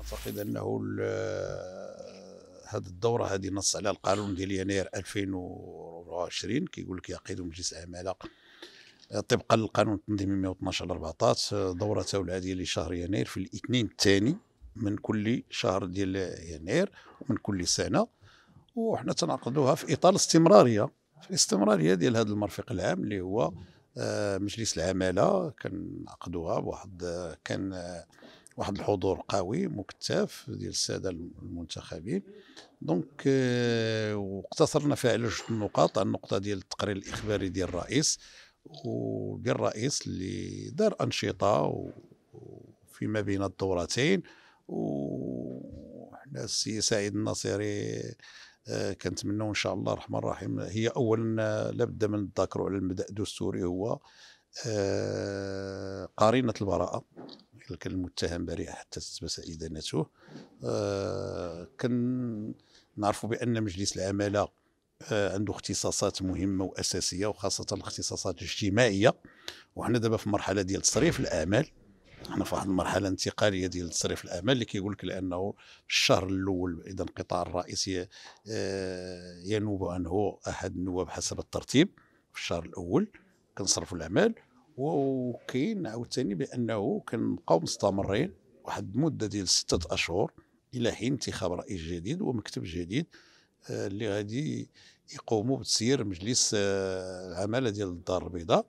اعتقد انه آه، هذه الدوره هذه نص على القانون ديال يناير 2024 كيقول لك يقيد مجلس العماله آه، طبقا للقانون التنظيمي 112 14 دورته العاديه لشهر يناير في الاثنين الثاني من كل شهر ديال يناير ومن كل سنه وحنا تنعقدوها في اطار الاستمراريه في الاستمراريه ديال هذا المرفق العام اللي هو آه، مجلس العماله كنعقدوها بواحد كان واحد الحضور قوي مكتف ديال الساده المنتخبين دونك آه، واقتصرنا فيها على جوج النقاط النقطه ديال التقرير الاخباري ديال الرئيس وديال الرئيس اللي دار انشطه فيما بين الدورتين وحنا السي سعيد الناصري آه، كنتمنوا ان شاء الله الرحمن الرحيم هي اولا آه، لابد من نتذكروا على المبدا الدستوري هو قرينه البراءه كان المتهم بريء حتى تثبت ادانته آه كان نعرفوا بان مجلس العماله آه عنده اختصاصات مهمه واساسيه وخاصه الاختصاصات الاجتماعيه وحنا دابا في مرحله ديال تصريف الاعمال حنا في واحد المرحله انتقاليه ديال تصريف الاعمال اللي كيقول لك لانه الشهر الاول اذا القطاع الرئيسي آه، ينوب عنه احد النواب حسب الترتيب في الشهر الاول كنصرفوا الاعمال وكاين عاوتاني بانه كنبقاو مستمرين واحد المده ديال سته اشهر الى حين انتخاب رئيس جديد ومكتب جديد آه، اللي غادي يقوموا بتسيير مجلس آه، العماله ديال الدار البيضاء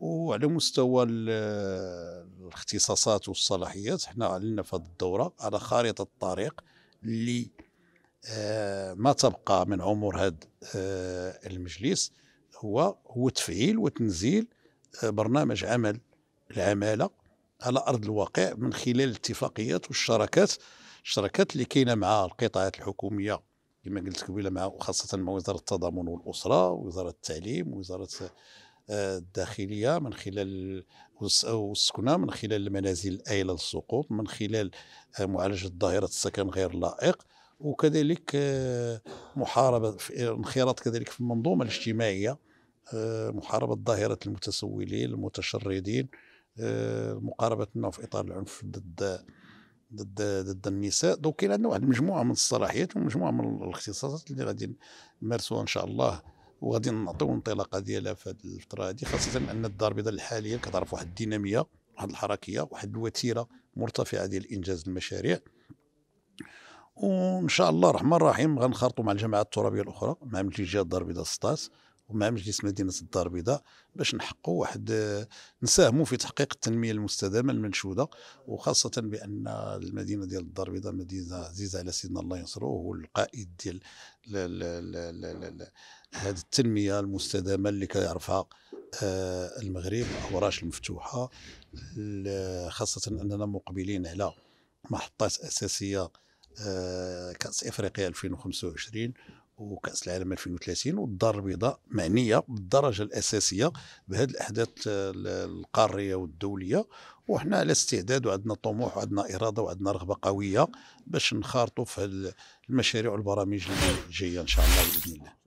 وعلى مستوى آه، الاختصاصات والصلاحيات حنا علينا في هذه الدوره على خارطه الطريق اللي ما تبقى من عمر هذا المجلس هو هو تفعيل وتنزيل برنامج عمل العمالة على أرض الواقع من خلال الاتفاقيات والشراكات الشراكات اللي كاينة مع القطاعات الحكومية كما قلت قبيله مع خاصة مع وزاره التضامن والاسره وزاره التعليم وزاره آه، الداخليه من خلال والسكنه من خلال المنازل الايله للسقوط من خلال آه، معالجه ظاهره السكن غير اللائق وكذلك آه، محاربه انخراط كذلك في المنظومه الاجتماعيه آه، محاربة ظاهرة المتسولين المتشردين آه، مقاربة منه في إطار العنف ضد ضد ضد النساء دونك كاين عندنا واحد المجموعه من الصلاحيات ومجموعه من الاختصاصات اللي غادي نمارسوها ان شاء الله وغادي نعطيو انطلاقه ديالها في هذه الفتره هذه خاصه ان الدار البيضاء الحاليه كتعرف واحد الديناميه واحد الحركيه واحد الوتيره مرتفعه ديال انجاز المشاريع وان شاء الله الرحمن الرحيم غنخرطوا مع الجماعات الترابيه الاخرى مع مجلس الدار البيضاء 16 ومع مجلس مدينه الدار البيضاء باش نحققوا واحد نساهموا في تحقيق التنميه المستدامه المنشوده وخاصه بان المدينه ديال الدار البيضاء مدينه عزيزه على سيدنا الله ينصره هو القائد ديال هذه التنميه المستدامه اللي كيعرفها آه، المغرب الاوراش المفتوحه خاصه اننا مقبلين على محطات اساسيه آه، كاس افريقيا 2025 وكاس العالم 2030 والدار البيضاء معنيه بالدرجه الاساسيه بهذه الاحداث القاريه والدوليه وحنا على استعداد وعندنا طموح وعندنا اراده وعندنا رغبه قويه باش نخارطوا في المشاريع والبرامج الجايه ان شاء الله باذن الله